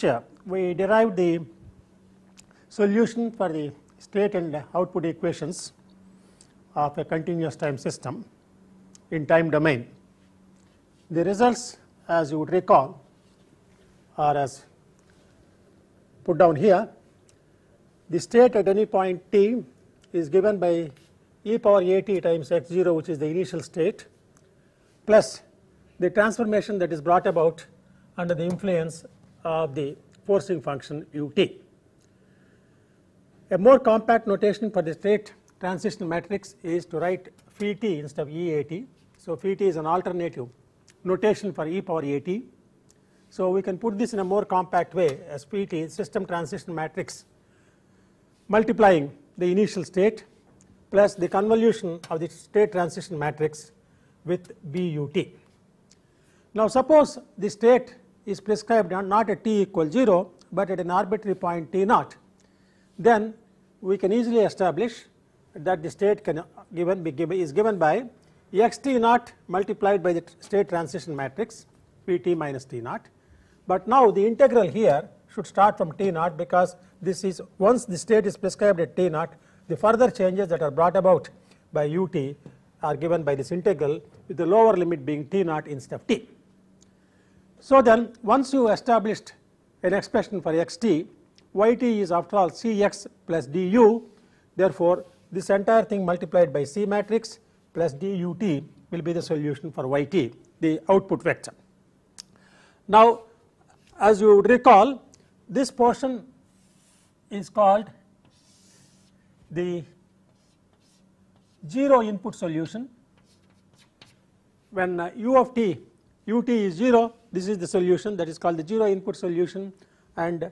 lecture, we derived the solution for the state and output equations of a continuous time system in time domain. The results, as you would recall, are as put down here. The state at any point t is given by e power a t times x0, which is the initial state, plus the transformation that is brought about under the influence of the forcing function ut. A more compact notation for the state transition matrix is to write phi t instead of e a t. So, phi t is an alternative notation for e power a t. So, we can put this in a more compact way as phi t system transition matrix multiplying the initial state plus the convolution of the state transition matrix with b u t. Now, suppose the state is prescribed not at t equal 0, but at an arbitrary point t naught, then we can easily establish that the state can uh, given be given is given by x t naught multiplied by the state transition matrix p t minus t naught. But now the integral here should start from t naught because this is once the state is prescribed at t naught, the further changes that are brought about by u t are given by this integral with the lower limit being t naught instead of t. So, then once you established an expression for xt, yt is after all c x plus d u. Therefore, this entire thing multiplied by c matrix plus d u t will be the solution for y t, the output vector. Now, as you would recall, this portion is called the zero input solution. When uh, u of t, ut is 0, this is the solution that is called the zero input solution and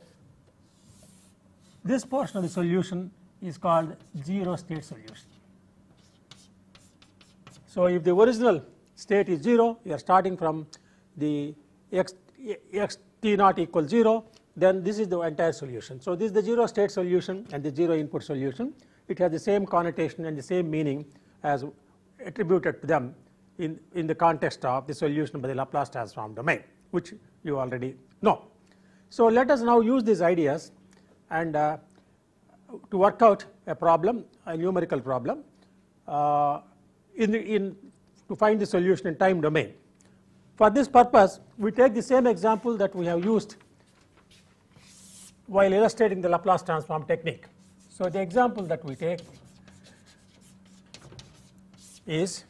this portion of the solution is called zero state solution. So if the original state is 0 you are starting from the x, x t naught equals 0 then this is the entire solution. So this is the zero state solution and the zero input solution it has the same connotation and the same meaning as attributed to them in, in the context of the solution by the Laplace transform domain, which you already know. So, let us now use these ideas and uh, to work out a problem, a numerical problem, uh, in, the, in to find the solution in time domain. For this purpose, we take the same example that we have used while illustrating the Laplace transform technique. So, the example that we take is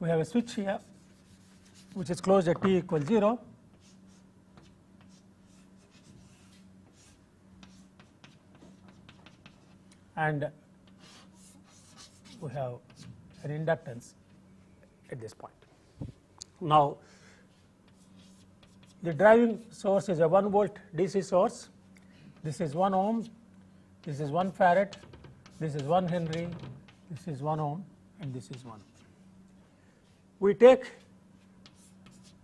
we have a switch here which is closed at t equals 0 and we have an inductance at this point. Now, the driving source is a 1 volt DC source, this is 1 ohm, this is 1 farad, this is 1 Henry, this is 1 ohm and this is 1 we take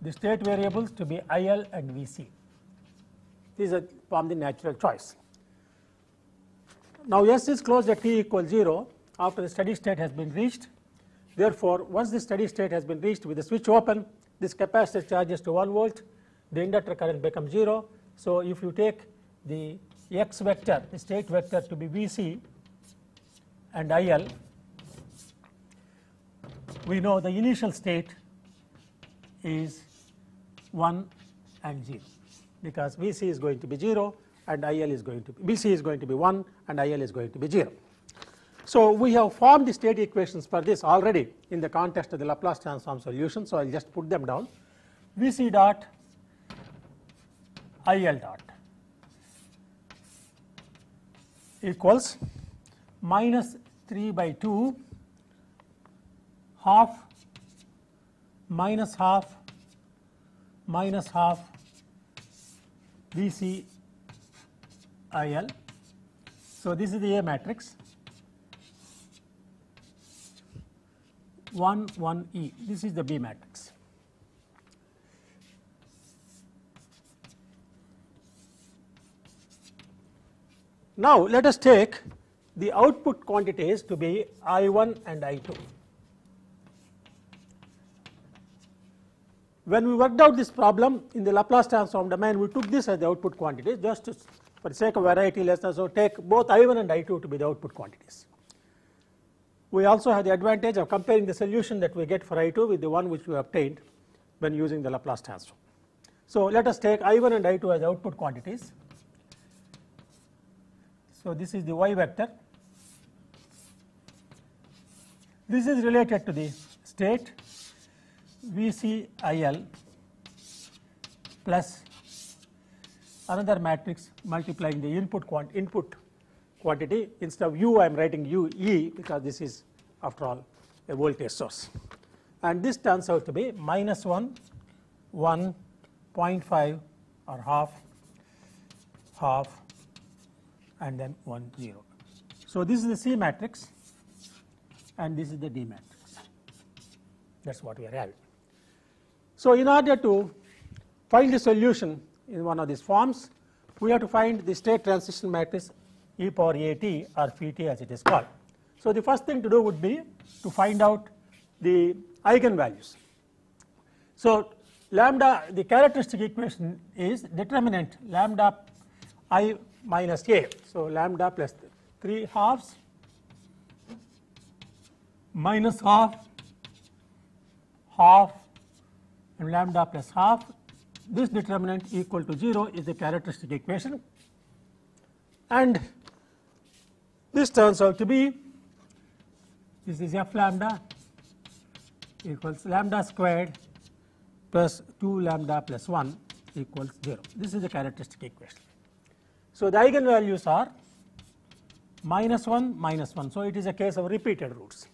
the state variables to be IL and VC. These are from the natural choice. Now, S is closed at t equals 0 after the steady state has been reached. Therefore, once the steady state has been reached with the switch open, this capacitor charges to 1 volt, the inductor current becomes 0. So, if you take the x vector, the state vector to be Vc and IL, we know the initial state is 1 and 0 because VC is going to be 0 and IL is going to be BC is going to be 1 and IL is going to be 0. So we have formed the state equations for this already in the context of the Laplace transform solution. So I'll just put them down. VC dot IL dot equals minus 3 by 2 half minus half minus half VC IL. So, this is the A matrix 1 1 E this is the B matrix. Now, let us take the output quantities to be I 1 and I 2. When we worked out this problem in the Laplace transform domain, we took this as the output quantities just for the sake of variety let us take both I1 and I2 to be the output quantities. We also have the advantage of comparing the solution that we get for I2 with the one which we obtained when using the Laplace transform. So, let us take I1 and I2 as output quantities. So, this is the y vector. This is related to the state VCIL plus another matrix multiplying the input quant input quantity instead of u I am writing u e because this is after all a voltage source and this turns out to be minus 1 1 0.5 or half half and then 1 0 so this is the C matrix and this is the D matrix that is what we are having so, in order to find the solution in one of these forms, we have to find the state transition matrix e power at or P t as it is called. So, the first thing to do would be to find out the eigenvalues. So, lambda the characteristic equation is determinant lambda i minus a. So, lambda plus 3 halves minus half half and lambda plus half. This determinant equal to 0 is the characteristic equation and this turns out to be this is f lambda equals lambda squared plus 2 lambda plus 1 equals 0. This is the characteristic equation. So, the eigenvalues are minus 1, minus 1. So, it is a case of repeated roots.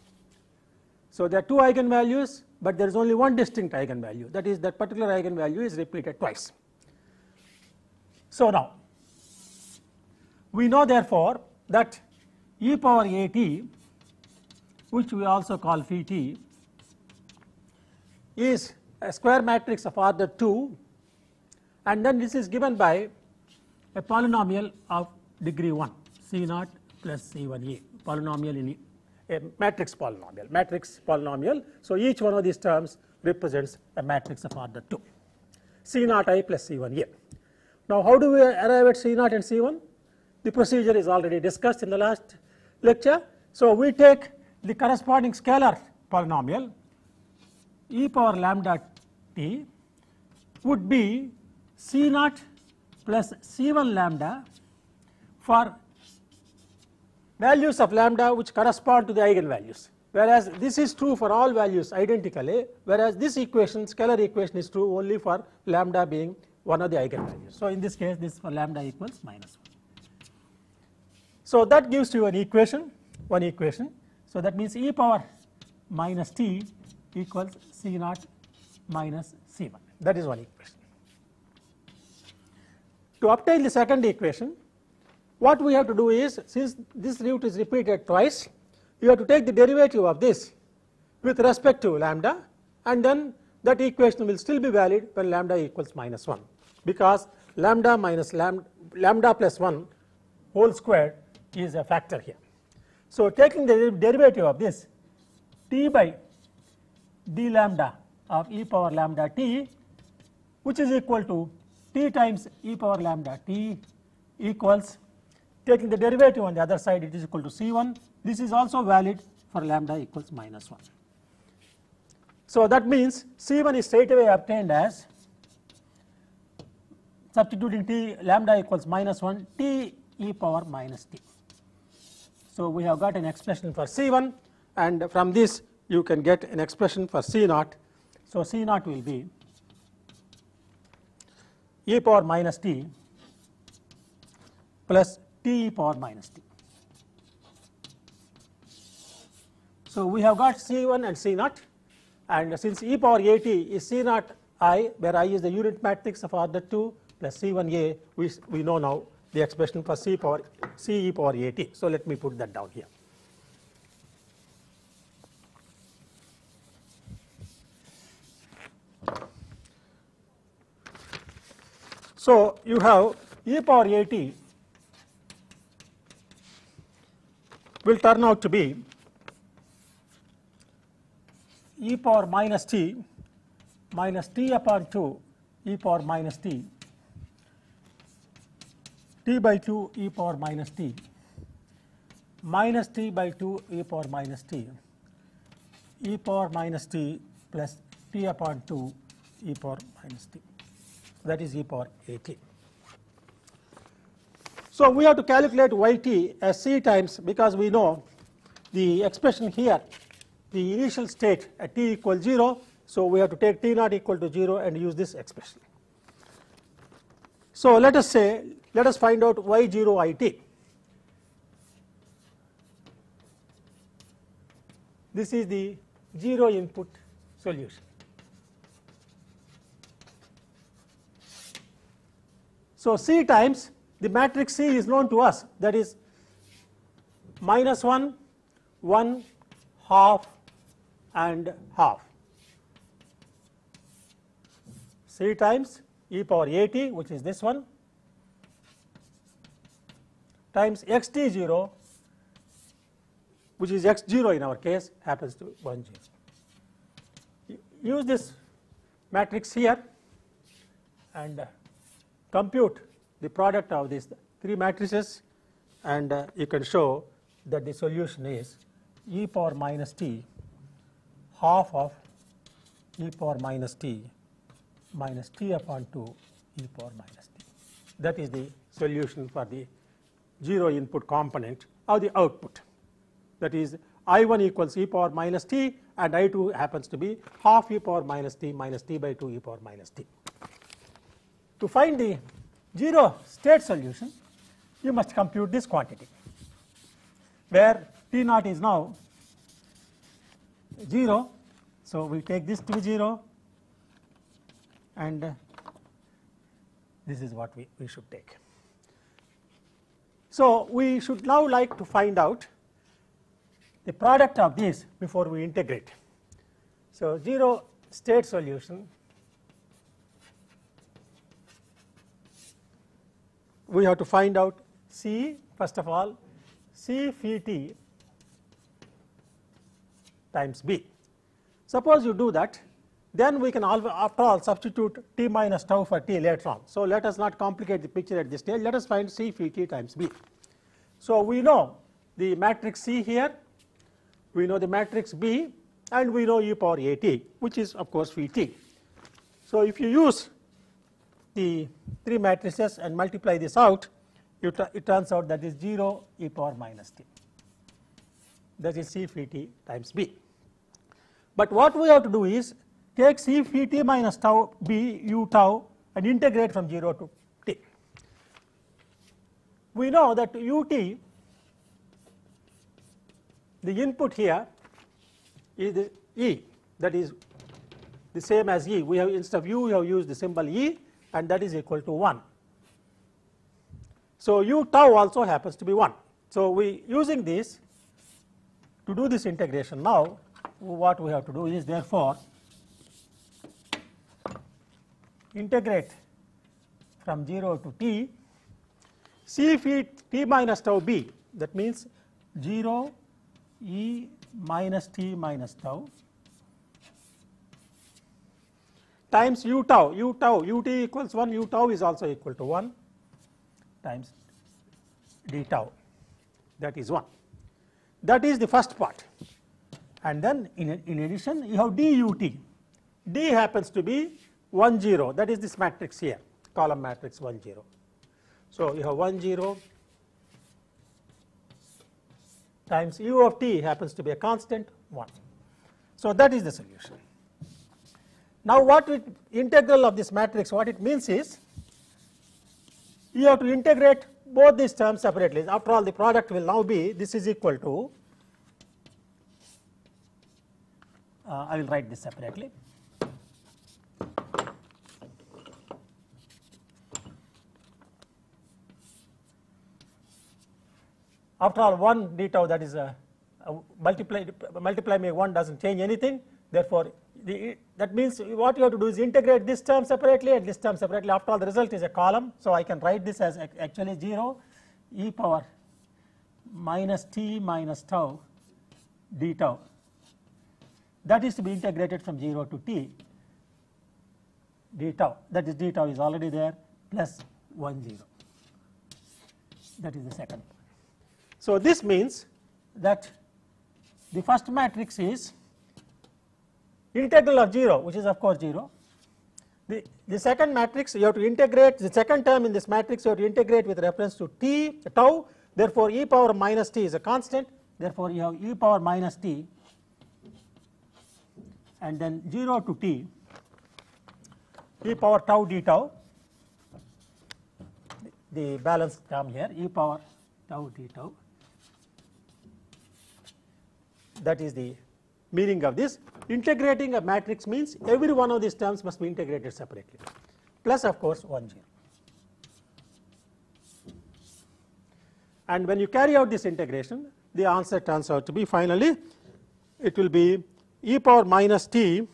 So, there are two eigenvalues but there is only one distinct eigenvalue that is that particular eigenvalue is repeated twice. So, now we know therefore that e power a t which we also call phi t is a square matrix of order 2 and then this is given by a polynomial of degree 1 c naught plus c 1 a polynomial in a matrix polynomial, matrix polynomial. So each one of these terms represents a matrix of order 2, c naught i plus C1a. Now how do we arrive at c naught and C1? The procedure is already discussed in the last lecture. So we take the corresponding scalar polynomial e power lambda t would be c naught plus C1 lambda for values of lambda which correspond to the eigenvalues whereas this is true for all values identically whereas this equation scalar equation is true only for lambda being one of the eigenvalues. So, in this case this for lambda equals minus 1. So, that gives you an equation one equation. So, that means e power minus t equals c naught minus c 1 that is one equation. To obtain the second equation what we have to do is since this root is repeated twice you have to take the derivative of this with respect to lambda and then that equation will still be valid when lambda equals minus 1 because lambda minus lambda, lambda plus 1 whole square is a factor here. So, taking the derivative of this t by d lambda of e power lambda t which is equal to t times e power lambda t equals taking the derivative on the other side it is equal to C1 this is also valid for lambda equals minus 1. So that means C1 is straight away obtained as substituting t lambda equals minus 1 t e power minus t. So we have got an expression for C1 and from this you can get an expression for C0. So C0 will be e power minus t plus t e power minus t. So, we have got C 1 and C naught and since e power a t is C naught i where i is the unit matrix of order 2 plus C 1 a we, we know now the expression for C power C e power a t. So, let me put that down here. So, you have e power a t will turn out to be e power minus t minus t upon 2 e power minus t t by 2 e power minus t minus t by 2 e power minus t e power minus t plus t upon 2 e power minus t that is e power at. So we have to calculate yt as c times because we know the expression here, the initial state at t equal 0. So we have to take t naught equal to 0 and use this expression. So let us say, let us find out y0 it. This is the 0 input solution. So c times the matrix C is known to us that is minus 1, 1, half and half. C times e power at which is this one times x t 0 which is x 0 in our case happens to 1 0. Use this matrix here and compute the product of these three matrices and uh, you can show that the solution is e power minus t half of e power minus t minus t upon 2 e power minus t. That is the solution for the zero input component of the output. That is I1 equals e power minus t and I2 happens to be half e power minus t minus t by 2 e power minus t. To find the 0 state solution, you must compute this quantity where T naught is now 0. So, we take this to be 0 and uh, this is what we, we should take. So, we should now like to find out the product of these before we integrate. So, 0 state solution we have to find out C first of all C phi t times B. Suppose you do that then we can all, after all substitute t minus tau for t later on. So, let us not complicate the picture at this stage let us find C phi t times B. So, we know the matrix C here we know the matrix B and we know e power a t which is of course phi t. So, if you use the 3 matrices and multiply this out, it turns out that is 0 e power minus t. That is C phi t times b. But what we have to do is take C phi t minus tau b u tau and integrate from 0 to t. We know that u t, the input here is the e, that is the same as e. We have instead of u, we have used the symbol e and that is equal to 1. So, u tau also happens to be 1. So, we using this to do this integration now what we have to do is therefore integrate from 0 to t if minus tau b that means 0 e minus t minus tau times u tau, u tau, ut equals 1, u tau is also equal to 1 times d tau, that is 1. That is the first part. And then in, in addition, you have dut. d happens to be 1, 0, that is this matrix here, column matrix 1, 0. So, you have 1, 0 times u of t happens to be a constant 1. So, that is the solution. Now, what it, integral of this matrix, what it means is, you have to integrate both these terms separately. After all, the product will now be, this is equal to, uh, I will write this separately. After all, 1 d tau that is a, uh, a uh, multiply, multiply by 1 does not change anything. Therefore, the, that means what you have to do is integrate this term separately and this term separately. After all, the result is a column. So, I can write this as actually 0 e power minus t minus tau d tau. That is to be integrated from 0 to t d tau. That is d tau is already there plus 1 0. That is the second. So, this means that the first matrix is integral of 0 which is of course 0. The, the second matrix you have to integrate the second term in this matrix you have to integrate with reference to t tau therefore e power minus t is a constant therefore you have e power minus t and then 0 to t e power tau d tau the balance term here e power tau d tau that is the meaning of this. Integrating a matrix means every one of these terms must be integrated separately, plus of course 1 0. And when you carry out this integration, the answer turns out to be finally, it will be e power minus t,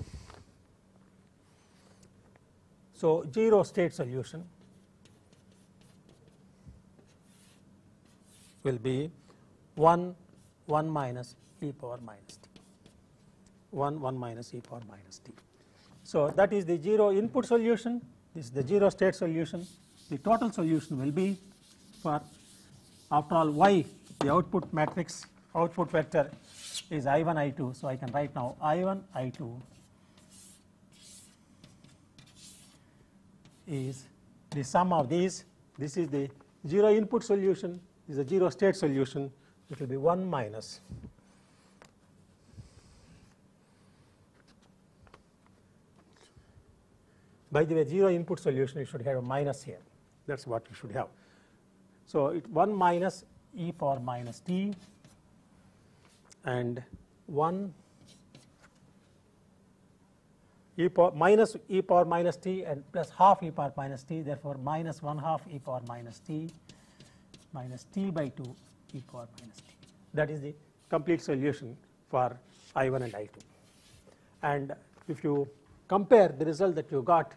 so 0 state solution will be 1 1 minus e power minus t. 1 1 minus e power minus t. So that is the 0 input solution, this is the 0 state solution, the total solution will be for after all y the output matrix output vector is i1 i2 so I can write now i1 i2 is the sum of these this is the 0 input solution this is a 0 state solution it will be 1 minus By the way, zero input solution, you should have a minus here. That's what you should have. So it 1 minus e power minus t and 1 e power minus e power minus t and plus half e power minus t therefore minus 1 half e power minus t minus t by 2 e power minus t that is the complete solution for i1 and i2 and if you compare the result that you got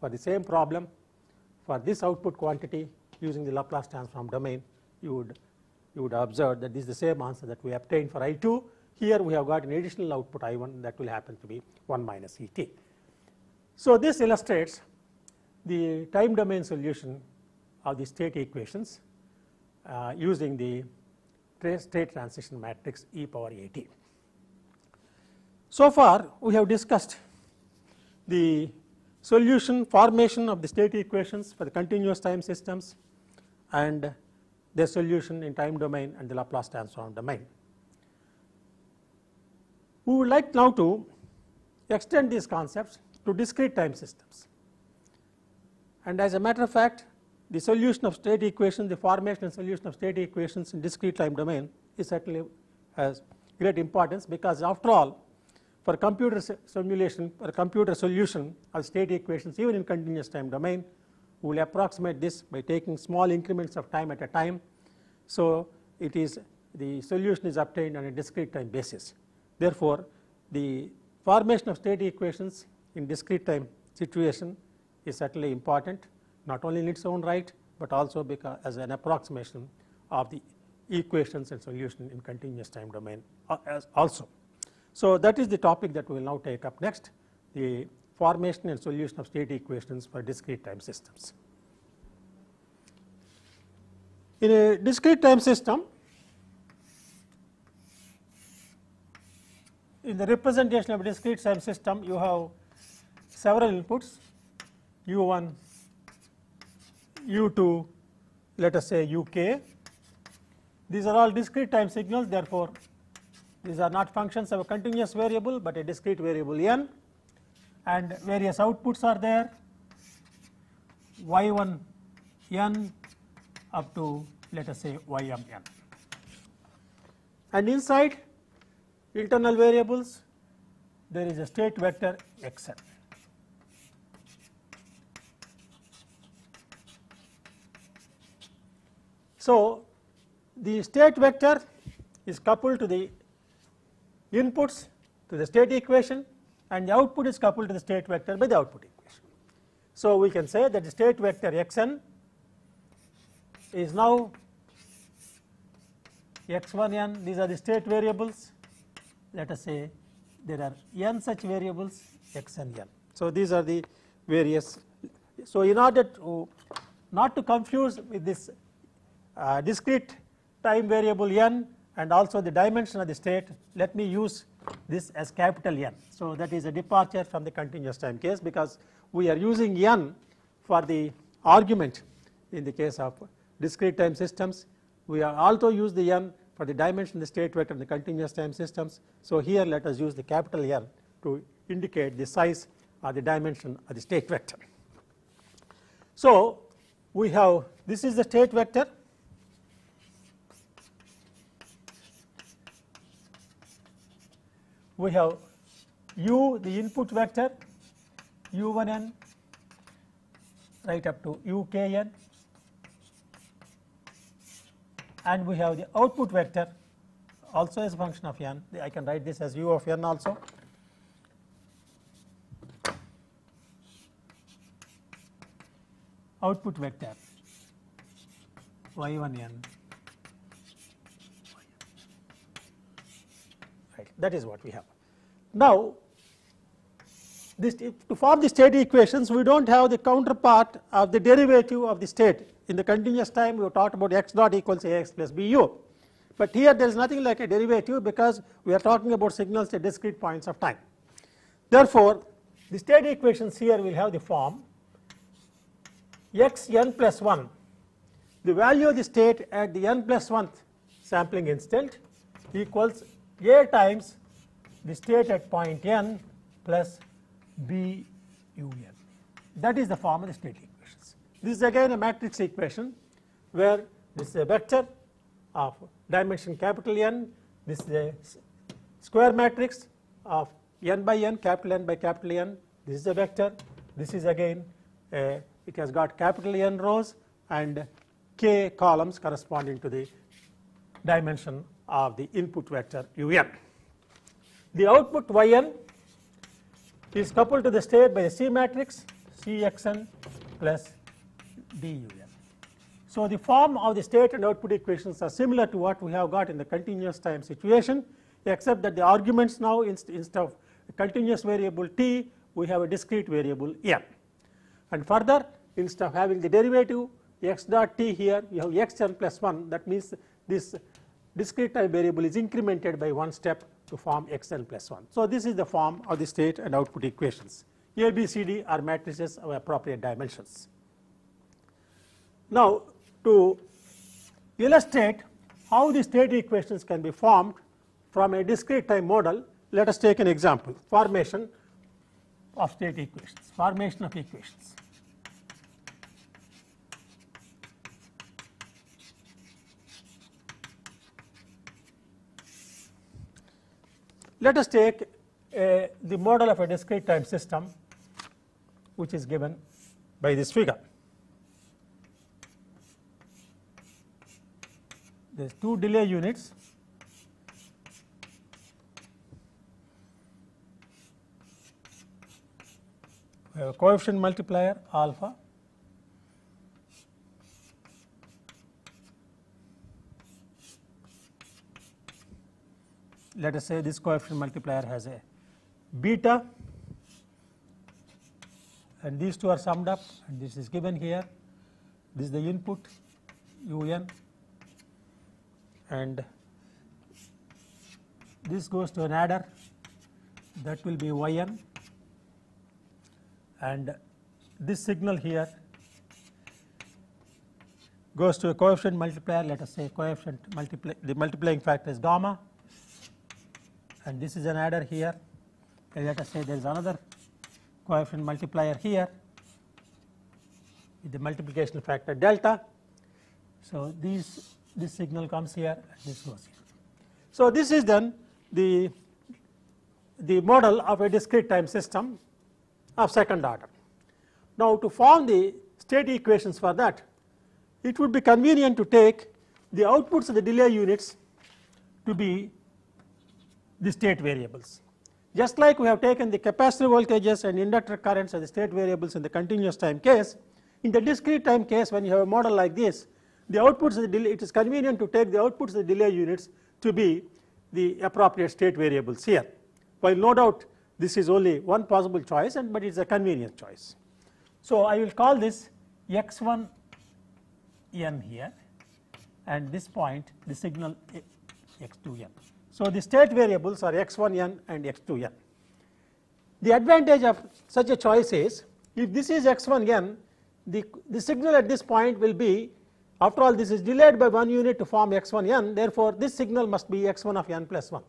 for the same problem for this output quantity using the Laplace transform domain, you would, you would observe that this is the same answer that we obtained for I2. Here we have got an additional output I1 that will happen to be 1 minus ET. So this illustrates the time domain solution of the state equations uh, using the state transition matrix e power at. So far, we have discussed the solution formation of the state equations for the continuous time systems and their solution in time domain and the Laplace transform domain. We would like now to extend these concepts to discrete time systems. And as a matter of fact, the solution of state equations, the formation and solution of state equations in discrete time domain is certainly has great importance because after all, for computer simulation for computer solution of state equations even in continuous time domain. We will approximate this by taking small increments of time at a time. So it is the solution is obtained on a discrete time basis. Therefore, the formation of state equations in discrete time situation is certainly important not only in its own right but also because as an approximation of the equations and solution in continuous time domain uh, also. So, that is the topic that we will now take up next the formation and solution of state equations for discrete time systems. In a discrete time system, in the representation of a discrete time system, you have several inputs u1, u2, let us say uk. These are all discrete time signals, therefore, these are not functions of a continuous variable, but a discrete variable n and various outputs are there y1 n up to let us say ym n. And inside internal variables there is a state vector xn. So, the state vector is coupled to the inputs to the state equation and the output is coupled to the state vector by the output equation. So we can say that the state vector xn is now x1n these are the state variables let us say there are n such variables x and n. So these are the various so in order to not to confuse with this uh, discrete time variable n and also the dimension of the state let me use this as capital N. So that is a departure from the continuous time case because we are using N for the argument in the case of discrete time systems. We are also use the N for the dimension of the state vector in the continuous time systems. So here let us use the capital N to indicate the size or the dimension of the state vector. So we have this is the state vector we have u the input vector u1n right up to ukn and we have the output vector also as a function of n I can write this as u of n also output vector y1n that is what we have. Now, this, to form the state equations, we don't have the counterpart of the derivative of the state. In the continuous time, we talked about x dot equals ax plus bu. But here there is nothing like a derivative because we are talking about signals at discrete points of time. Therefore, the state equations here will have the form x n plus 1, the value of the state at the n one sampling instant equals a times the state at point n plus B u n. That is the form of the state equations. This is again a matrix equation where this is a vector of dimension capital N. This is a square matrix of n by n, capital N by capital N. This is a vector. This is again, a, it has got capital N rows and k columns corresponding to the dimension of the input vector un. The output yn is coupled to the state by a C matrix Cxn plus dun. So the form of the state and output equations are similar to what we have got in the continuous time situation except that the arguments now instead of continuous variable t we have a discrete variable m. And further instead of having the derivative x dot t here you have xn plus 1 that means this discrete time variable is incremented by one step to form xn plus 1. So this is the form of the state and output equations. A, B, C, D are matrices of appropriate dimensions. Now to illustrate how the state equations can be formed from a discrete time model, let us take an example, formation of state equations, formation of equations. Let us take a, uh, the model of a discrete time system which is given by this figure. There's two delay units we have a coefficient multiplier alpha let us say this coefficient multiplier has a beta and these two are summed up and this is given here this is the input un and this goes to an adder that will be yn and this signal here goes to a coefficient multiplier let us say coefficient multiply the multiplying factor is gamma and this is an adder here let us say there is another coefficient multiplier here with the multiplication factor delta. So, these this signal comes here and this goes here. So, this is then the the model of a discrete time system of second order. Now, to form the state equations for that it would be convenient to take the outputs of the delay units to be the state variables. Just like we have taken the capacitor voltages and inductor currents as the state variables in the continuous time case, in the discrete time case when you have a model like this, the outputs of the delay, it is convenient to take the outputs of the delay units to be the appropriate state variables here. While no doubt this is only one possible choice and but it is a convenient choice. So, I will call this x1 m here and this point the signal x2 m. So, the state variables are x1n and x2n. The advantage of such a choice is if this is x1n, the, the signal at this point will be after all this is delayed by one unit to form x1n therefore, this signal must be x1 of n plus 1.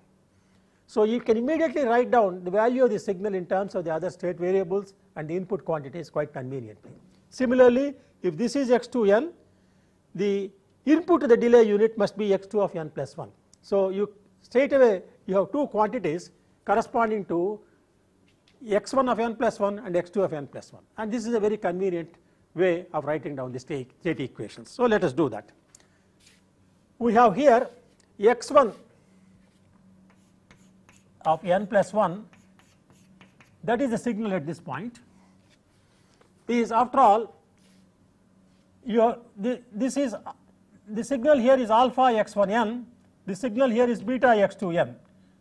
So, you can immediately write down the value of the signal in terms of the other state variables and the input quantities quite conveniently. Similarly, if this is x2n, the input to the delay unit must be x2 of n plus 1. So, you straight away you have two quantities corresponding to x1 of n plus 1 and x2 of n plus 1 and this is a very convenient way of writing down the state, state equations. So, let us do that. We have here x1 of n plus 1 that is the signal at this point is after all your this is the signal here is alpha x1n the signal here is beta x2n.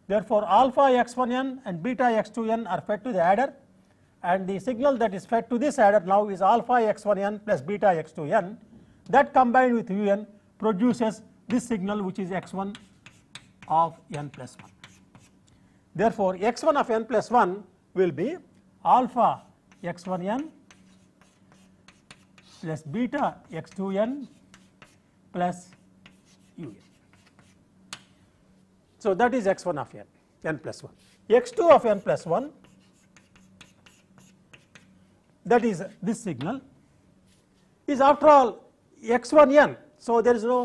Therefore, alpha x1n and beta x2n are fed to the adder and the signal that is fed to this adder now is alpha x1n plus beta x2n that combined with un produces this signal which is x1 of n plus 1. Therefore, x1 of n plus 1 will be alpha x1n plus beta x2n plus un. So, that is x 1 of n, n plus 1. x 2 of n plus 1 that is this signal is after all x 1 n. So, there is no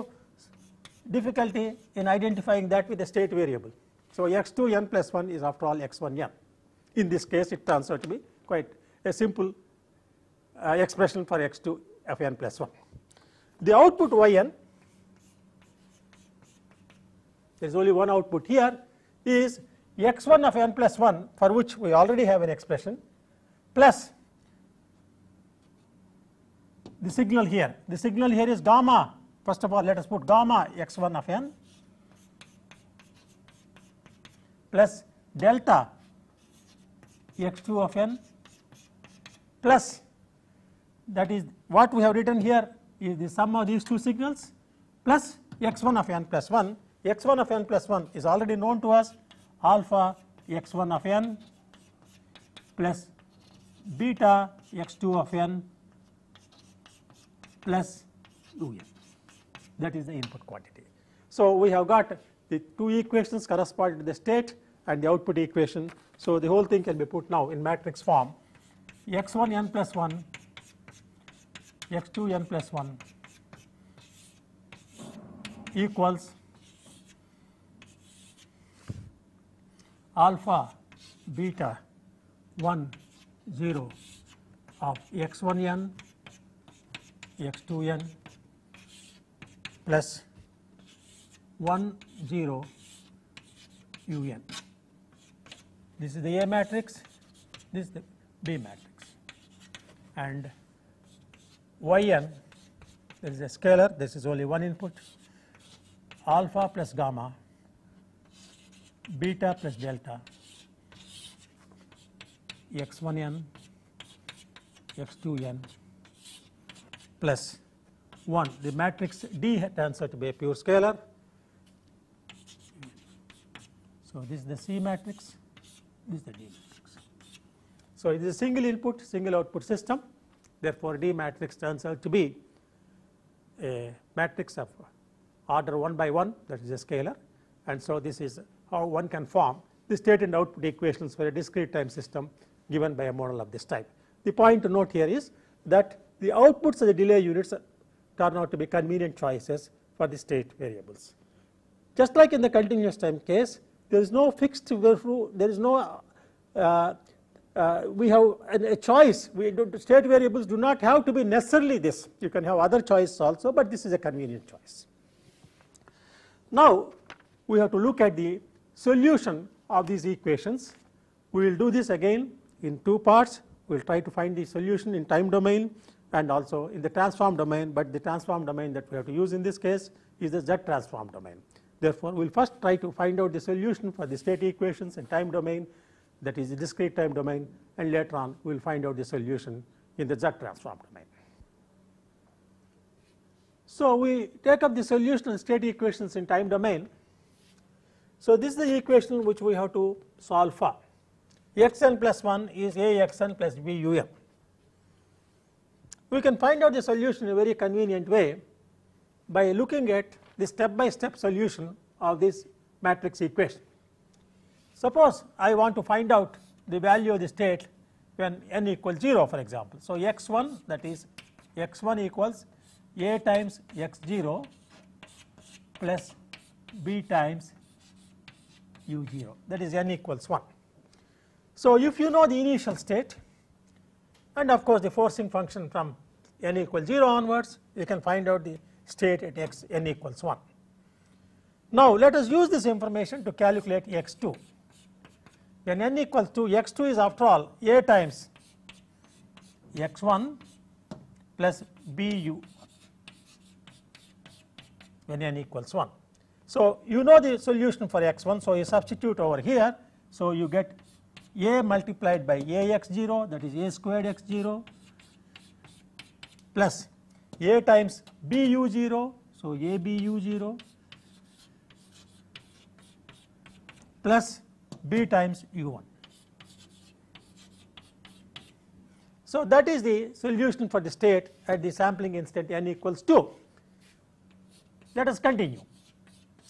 difficulty in identifying that with a state variable. So, x 2 n plus 1 is after all x 1 n. In this case, it turns out to be quite a simple uh, expression for x 2 of n plus 1. The output y n there is only one output here is x1 of n plus 1 for which we already have an expression plus the signal here. The signal here is gamma first of all let us put gamma x1 of n plus delta x2 of n plus that is what we have written here is the sum of these two signals plus x1 of n plus 1 x1 of n plus 1 is already known to us alpha x1 of n plus beta x2 of n plus u n that is the input quantity. So, we have got the two equations corresponding to the state and the output equation. So, the whole thing can be put now in matrix form x1 n plus 1 x2 n plus 1 equals alpha beta 1 0 of x 1 n x 2 n plus 1 0 u n. This is the A matrix, this is the B matrix and y n there is a scalar, this is only one input alpha plus gamma beta plus delta x1n x2n plus 1 the matrix D turns out to be a pure scalar. So, this is the C matrix this is the D matrix. So, it is a single input single output system therefore, D matrix turns out to be a matrix of order 1 by 1 that is a scalar and so this is how one can form the state and output equations for a discrete time system given by a model of this type. The point to note here is that the outputs of the delay units turn out to be convenient choices for the state variables. Just like in the continuous time case, there is no fixed, there is no, uh, uh, we have an, a choice. We do, state variables do not have to be necessarily this. You can have other choices also, but this is a convenient choice. Now, we have to look at the solution of these equations. We will do this again in two parts. We will try to find the solution in time domain and also in the transform domain, but the transform domain that we have to use in this case is the Z transform domain. Therefore, we will first try to find out the solution for the state equations in time domain that is the discrete time domain and later on we will find out the solution in the Z transform domain. So, we take up the solution in state equations in time domain so, this is the equation which we have to solve for x n plus 1 is a x n plus b u m. We can find out the solution in a very convenient way by looking at the step by step solution of this matrix equation. Suppose I want to find out the value of the state when n equals 0 for example. So, x1 that is x1 equals a times x0 plus b times u0 that is n equals 1. So, if you know the initial state and of course, the forcing function from n equals 0 onwards you can find out the state at x n equals 1. Now, let us use this information to calculate x2 when n equals 2 x2 is after all a times x1 plus bu when n equals 1. So you know the solution for x1, so you substitute over here, so you get a multiplied by ax0 that is a squared x0 plus a times bu0, so abu0 plus b times u1. So that is the solution for the state at the sampling instant n equals 2. Let us continue.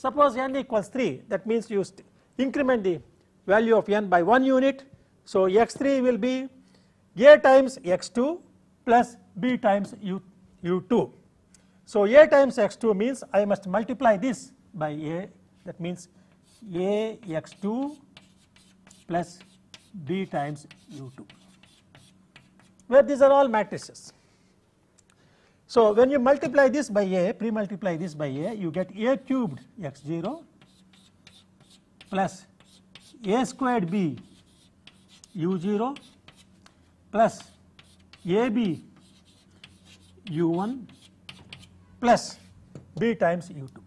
Suppose n equals 3 that means you increment the value of n by 1 unit. So, x3 will be a times x2 plus b times u, u2. So, a times x2 means I must multiply this by a that means a x2 plus b times u2 where these are all matrices. So when you multiply this by a, pre-multiply this by a, you get a cubed x0 plus a squared b u0 plus ab u1 plus b times u2.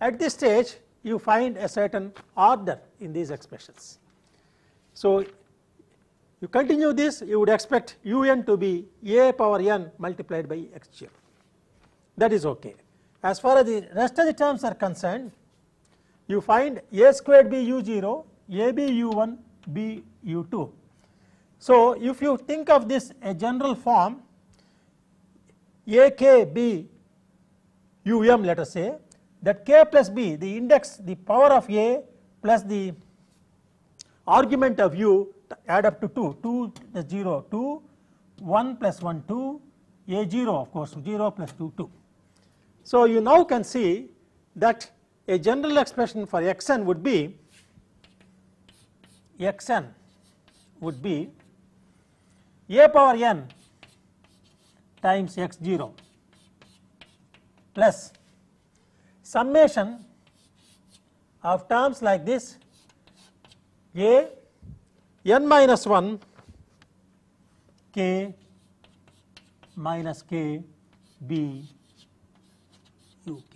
At this stage, you find a certain order in these expressions. So you continue this, you would expect un to be a power n multiplied by zero. That is okay. As far as the rest of the terms are concerned, you find a squared b u0, a b u1, b u2. So, if you think of this a general form a k b u m let us say that k plus b the index the power of a plus the argument of u add up to 2, 2 is 0, 2, 1 plus 1, 2, a 0 of course 0 plus 2, 2. So, you now can see that a general expression for x n would be x n would be a power n times x 0 plus summation of terms like this a n minus 1 k minus k b u k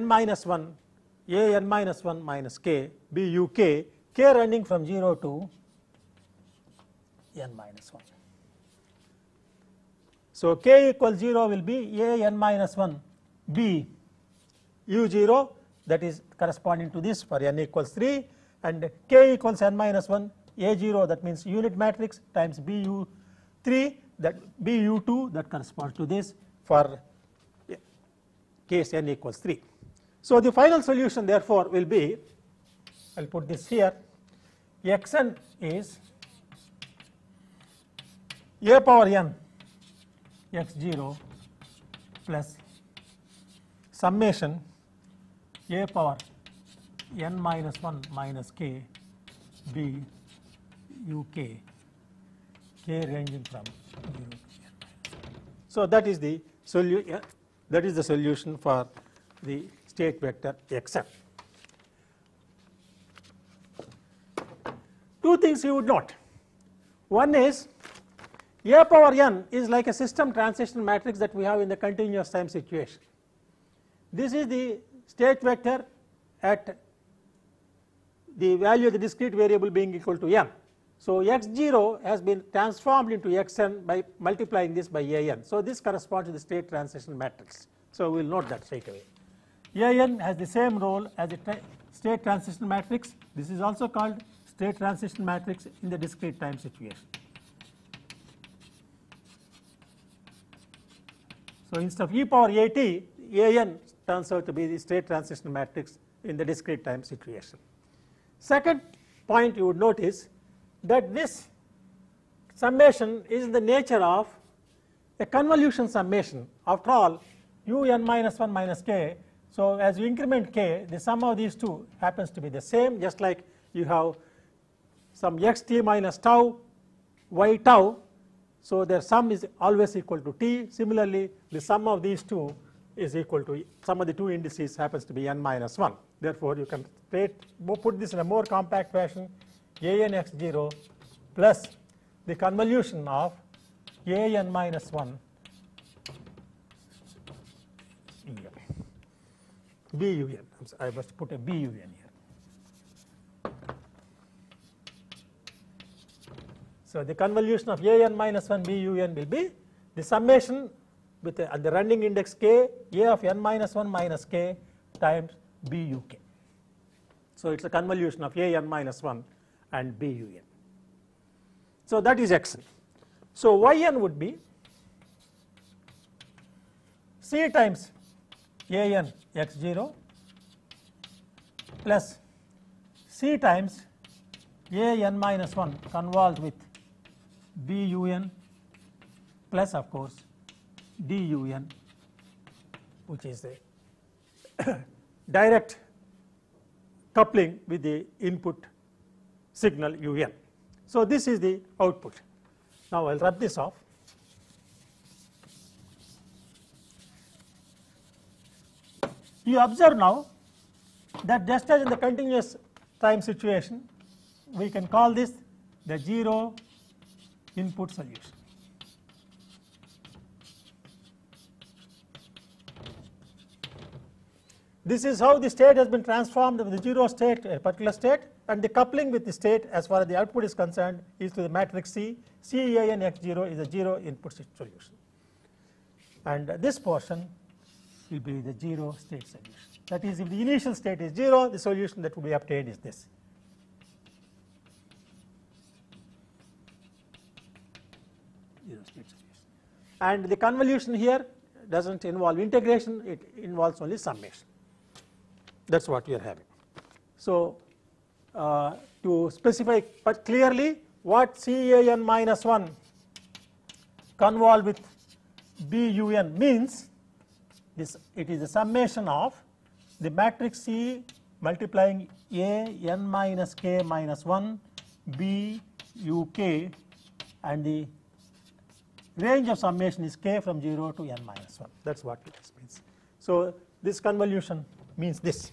n minus 1 a n minus 1 minus k b u k k running from 0 to n minus 1. So, k equals 0 will be a n minus 1 b u 0 that is corresponding to this for n equals 3 and k equals n minus 1 a0 that means unit matrix times bu3 that bu2 that corresponds to this for case n equals 3. So, the final solution therefore will be I will put this here xn is a power n x0 plus summation a power n minus 1 minus k, b u k, k ranging from 0 to n So, that is the solution that is the solution for the state vector xm. Two things you would note. One is a power n is like a system transition matrix that we have in the continuous time situation. This is the state vector at the value of the discrete variable being equal to m. So, x0 has been transformed into xn by multiplying this by an. So, this corresponds to the state transition matrix. So, we will note that straight away. an has the same role as the tra state transition matrix. This is also called state transition matrix in the discrete time situation. So, instead of e power at, an turns out to be the state transition matrix in the discrete time situation. Second point you would notice that this summation is in the nature of a convolution summation. After all, u n minus 1 minus k. So, as you increment k, the sum of these two happens to be the same, just like you have some x t minus tau y tau. So, their sum is always equal to t. Similarly, the sum of these two is equal to sum of the two indices happens to be n minus 1. Therefore, you can put this in a more compact fashion anx0 plus the convolution of an minus 1 b u n. I must put a b u n here. So, the convolution of an minus 1 bun will be the summation with a, at the running index k, a of n minus 1 minus k times b u k. So it's a convolution of a n minus 1 and b u n. So that is xn. So yn would be c times a n x0 plus c times a n minus 1 convolved with b u n plus of course dun which is the direct coupling with the input signal un. So, this is the output. Now, I will rub this off. You observe now that just as in the continuous time situation, we can call this the zero input solution. This is how the state has been transformed from the zero state to a particular state and the coupling with the state as far as the output is concerned is to the matrix C. C A X0 is a zero input solution. And this portion will be the zero state solution. That is if the initial state is zero the solution that will be obtained is this. Zero state solution. And the convolution here doesn't involve integration it involves only summation. That's what we are having. So uh, to specify but clearly what CAN minus 1 convolved with BUN means this it is a summation of the matrix C multiplying A n minus k minus 1 B u k and the range of summation is k from 0 to n minus 1 that is what it means. So, this convolution means this.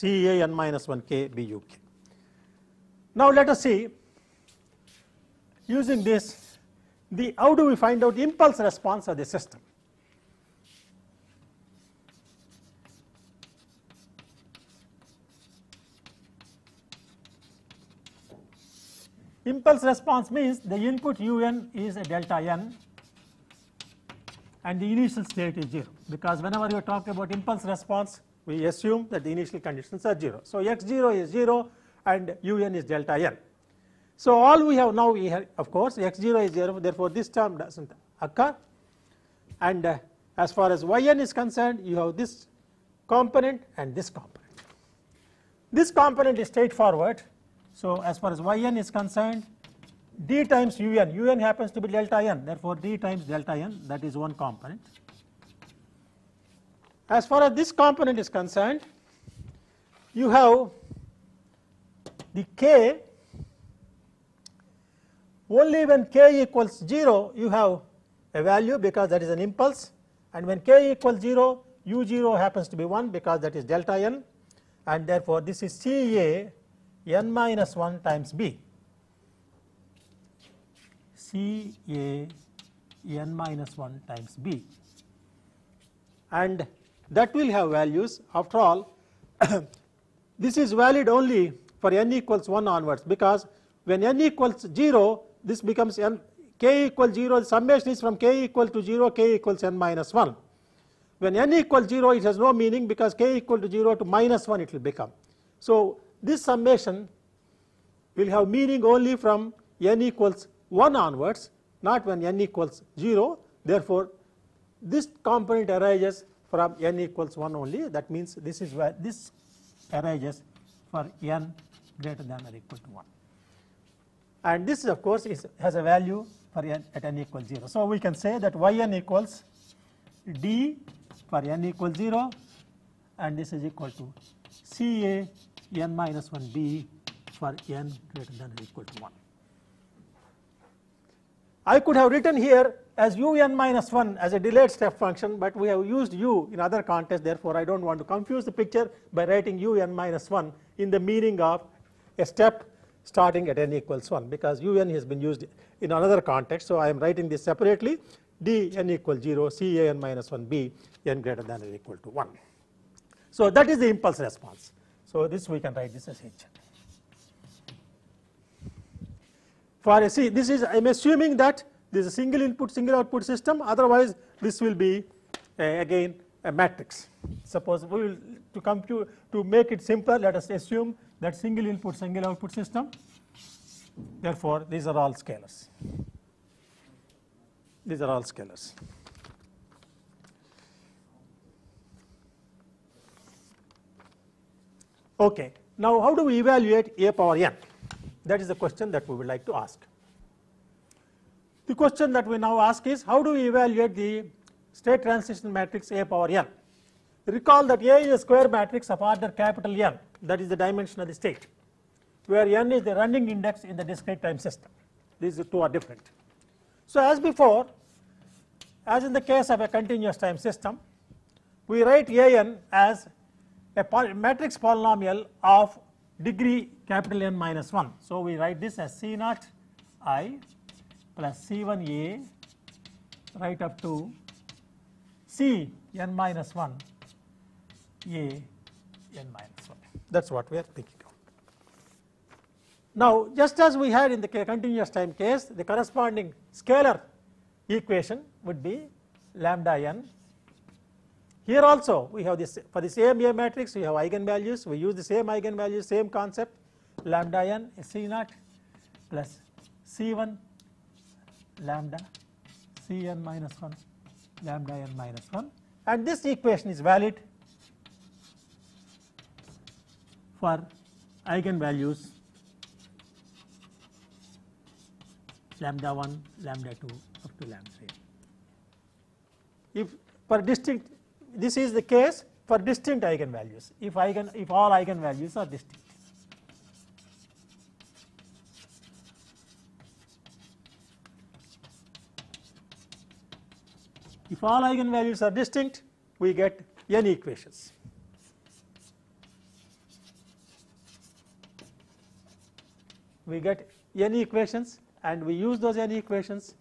CA n minus 1 b u k. Now, let us see using this the how do we find out impulse response of the system. Impulse response means the input un is a delta n and the initial state is 0 because whenever you talk about impulse response we assume that the initial conditions are 0. So, x0 is 0 and un is delta n. So, all we have now we have of course x0 is 0 therefore, this term does not occur and uh, as far as yn is concerned you have this component and this component. This component is straightforward. So, as far as yn is concerned d times un, un happens to be delta n therefore, d times delta n that is one component as far as this component is concerned, you have the k only when k equals 0 you have a value because that is an impulse and when k equals 0 u 0 happens to be 1 because that is delta n and therefore, this is C A n minus 1 times b C A n minus 1 times b and that will have values after all this is valid only for n equals 1 onwards because when n equals 0 this becomes n k equals 0 the summation is from k equal to 0 k equals n minus 1 when n equals 0 it has no meaning because k equal to 0 to minus 1 it will become so this summation will have meaning only from n equals 1 onwards not when n equals 0 therefore this component arises from n equals 1 only that means this is where this arises for n greater than or equal to 1 and this of course is has a value for n at n equals 0 so we can say that yn equals d for n equals 0 and this is equal to ca n minus 1b for n greater than or equal to 1 i could have written here as un minus 1 as a delayed step function, but we have used u in other contexts. Therefore, I don't want to confuse the picture by writing un minus 1 in the meaning of a step starting at n equals 1 because un has been used in another context. So, I am writing this separately d n equals 0, c a n minus 1 b n greater than or equal to 1. So, that is the impulse response. So, this we can write this as h. For a c, this is I am assuming that this is a single input single output system otherwise this will be uh, again a matrix. Suppose we will to compute, to make it simpler let us assume that single input single output system therefore these are all scalars. These are all scalars. Okay, now how do we evaluate a power n? That is the question that we would like to ask. The question that we now ask is how do we evaluate the state transition matrix A power n? Recall that A is a square matrix of order capital N that is the dimension of the state where n is the running index in the discrete time system. These two are different. So as before as in the case of a continuous time system we write an as a matrix polynomial of degree capital N minus 1. So we write this as C naught i plus C1A right up to C n minus 1 A n minus 1. That is what we are thinking of. Now, just as we had in the continuous time case, the corresponding scalar equation would be lambda n. Here also we have this for the same A matrix we have eigenvalues, we use the same eigenvalues, same concept lambda n naught plus C1 lambda C n minus 1 lambda n minus 1 and this equation is valid for eigenvalues lambda 1, lambda 2 up to lambda n. If for distinct this is the case for distinct eigenvalues if eigen if all eigenvalues are distinct. If all eigenvalues are distinct, we get n equations. We get n equations and we use those n equations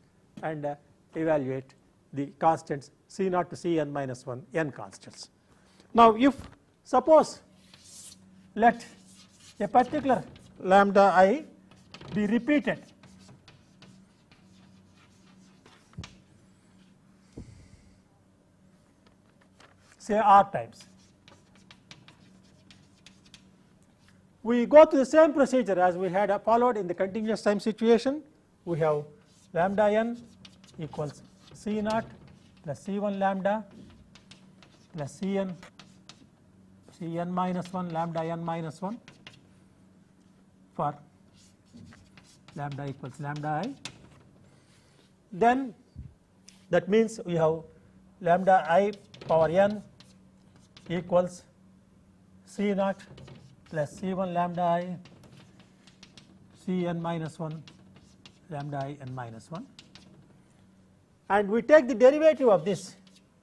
and uh, evaluate the constants c naught to c n minus 1 n constants. Now, if suppose let a particular lambda i be repeated say R times. We go to the same procedure as we had followed in the continuous time situation. We have lambda n equals C naught plus C1 lambda plus Cn Cn minus 1 lambda n minus 1 for lambda equals lambda i. Then that means we have lambda i power n equals C naught plus C1 lambda i Cn minus 1 lambda i n minus 1 and we take the derivative of this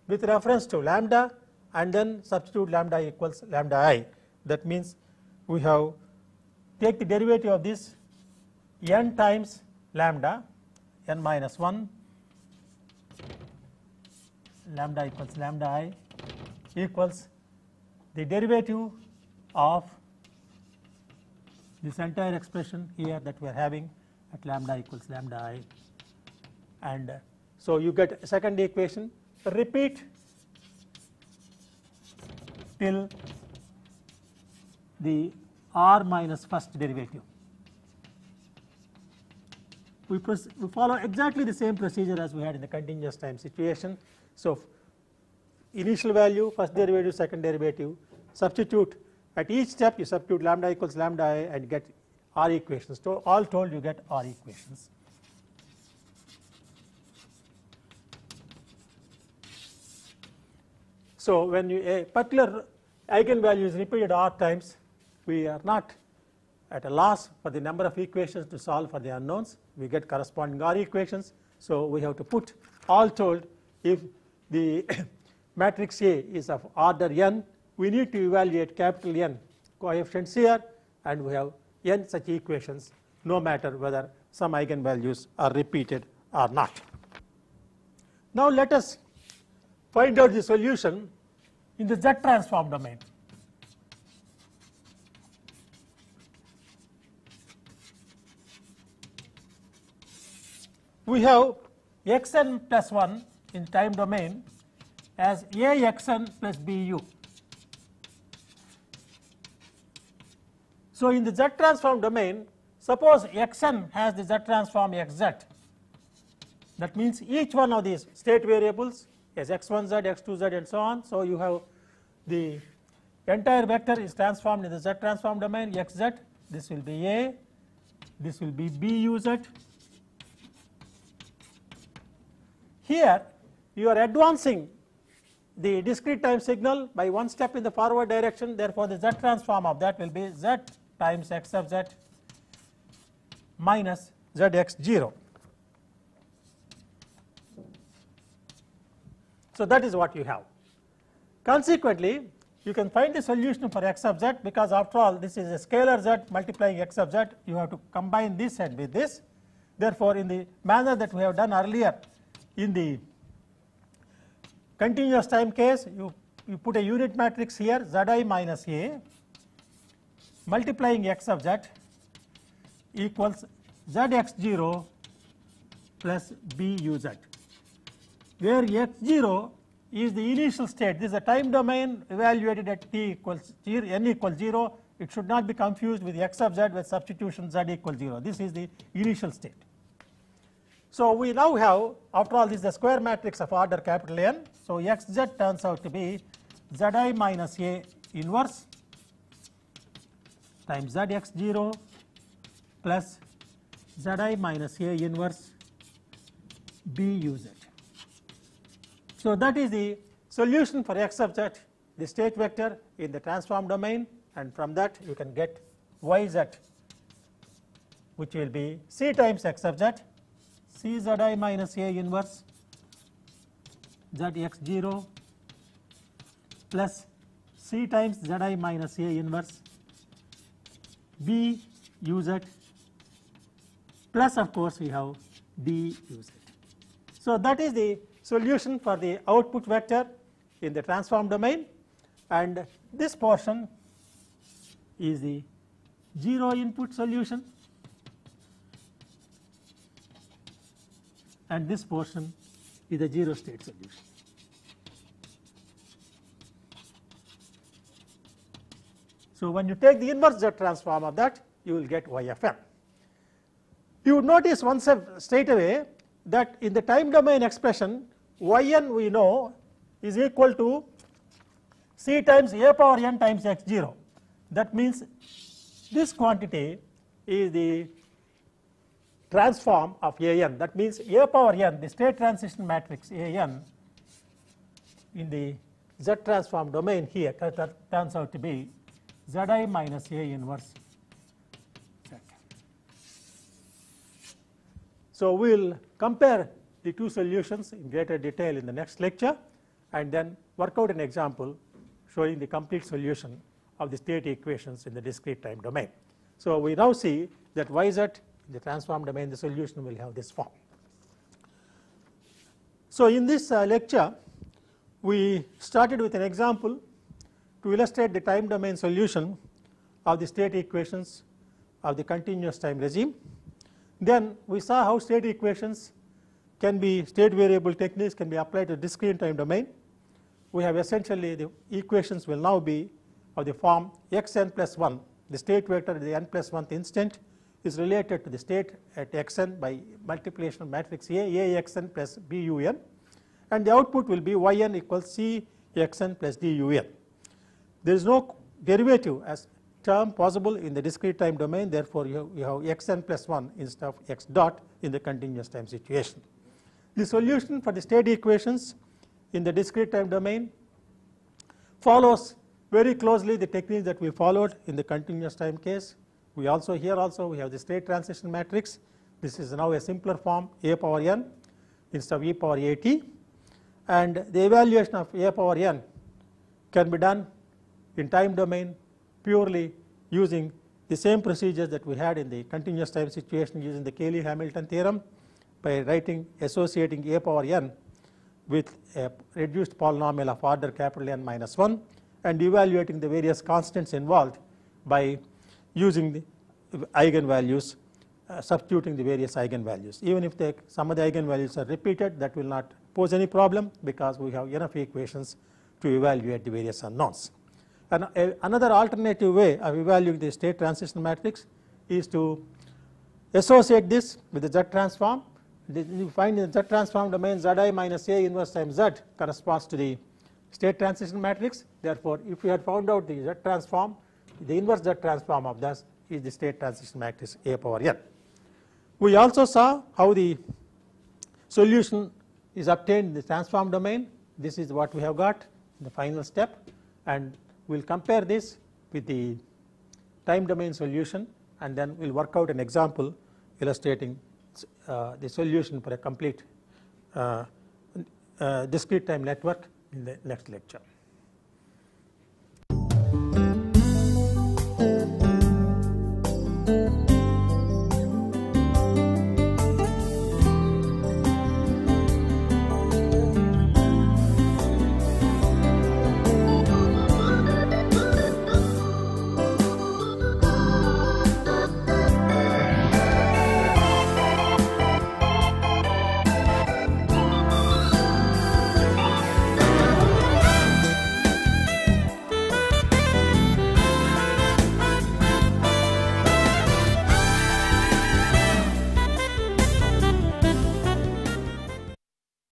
with reference to lambda and then substitute lambda i equals lambda i that means we have take the derivative of this n times lambda n minus 1 lambda equals lambda i equals the derivative of this entire expression here that we are having at lambda equals lambda i and uh, so you get second equation repeat till the r minus first derivative. We, we follow exactly the same procedure as we had in the continuous time situation. So, initial value, first derivative, second derivative, substitute at each step you substitute lambda equals lambda i and get R equations. So all told you get R equations. So when you, a particular eigenvalue is repeated R times, we are not at a loss for the number of equations to solve for the unknowns. We get corresponding R equations. So we have to put all told if the matrix A is of order n we need to evaluate capital N coefficients here and we have n such equations no matter whether some eigenvalues are repeated or not. Now let us find out the solution in the Z transform domain. We have xn plus 1 in time domain as xn plus bu. So, in the Z transform domain, suppose Xn has the Z transform Xz. That means each one of these state variables is X1Z, X2Z and so on. So, you have the entire vector is transformed in the Z transform domain Xz. This will be A, this will be BUZ. Here you are advancing the discrete time signal by one step in the forward direction therefore the z transform of that will be z times x of z minus zx0. So that is what you have. Consequently, you can find the solution for x of z because after all this is a scalar z multiplying x of z. You have to combine this and with this. Therefore, in the manner that we have done earlier in the continuous time case, you, you put a unit matrix here z i minus a multiplying x of z equals zx0 plus buz where x0 is the initial state this is a time domain evaluated at t equals n equals 0 it should not be confused with x of z with substitution z equals 0 this is the initial state so we now have after all this is the square matrix of order capital N so xz turns out to be zi minus a inverse times zx0 plus zi minus a inverse b u z. So that is the solution for x of z, the state vector in the transform domain and from that you can get y z which will be c times x of Z, C Z I minus a inverse zx0 plus c times zi minus a inverse B u z plus of course we have D u z. So that is the solution for the output vector in the transform domain and this portion is the zero input solution and this portion is the zero state solution. So, when you take the inverse Z transform of that you will get y of You would notice once straight away that in the time domain expression y n we know is equal to c times a power n times x 0 that means this quantity is the transform of a n that means a power n the state transition matrix a n in the z transform domain here turns out to be Zi minus A inverse So we'll compare the two solutions in greater detail in the next lecture and then work out an example showing the complete solution of the state equations in the discrete time domain. So we now see that yz in the transform domain the solution will have this form. So in this uh, lecture we started with an example to illustrate the time domain solution of the state equations of the continuous time regime. Then we saw how state equations can be state variable techniques can be applied to discrete time domain. We have essentially the equations will now be of the form xn plus 1. The state vector at the n plus 1th instant is related to the state at xn by multiplication of matrix A, AXN plus BUN and the output will be yn equals CXN plus DUN. There is no derivative as term possible in the discrete time domain therefore you have, you have xn plus 1 instead of x dot in the continuous time situation. The solution for the state equations in the discrete time domain follows very closely the technique that we followed in the continuous time case. We also here also we have the state transition matrix. This is now a simpler form a power n instead of e power at and the evaluation of a power n can be done in time domain purely using the same procedures that we had in the continuous time situation using the Cayley-Hamilton theorem by writing associating a power n with a reduced polynomial of order capital N minus 1 and evaluating the various constants involved by using the eigenvalues uh, substituting the various eigenvalues. Even if they, some of the eigenvalues are repeated, that will not pose any problem because we have enough equations to evaluate the various unknowns another alternative way of evaluating the state transition matrix is to associate this with the Z transform. You find in the Z transform domain Zi minus A inverse times Z corresponds to the state transition matrix. Therefore, if we had found out the Z transform, the inverse Z transform of this is the state transition matrix A power N. We also saw how the solution is obtained in the transform domain. This is what we have got in the final step. And we will compare this with the time domain solution and then we will work out an example illustrating uh, the solution for a complete uh, uh, discrete time network in the next lecture.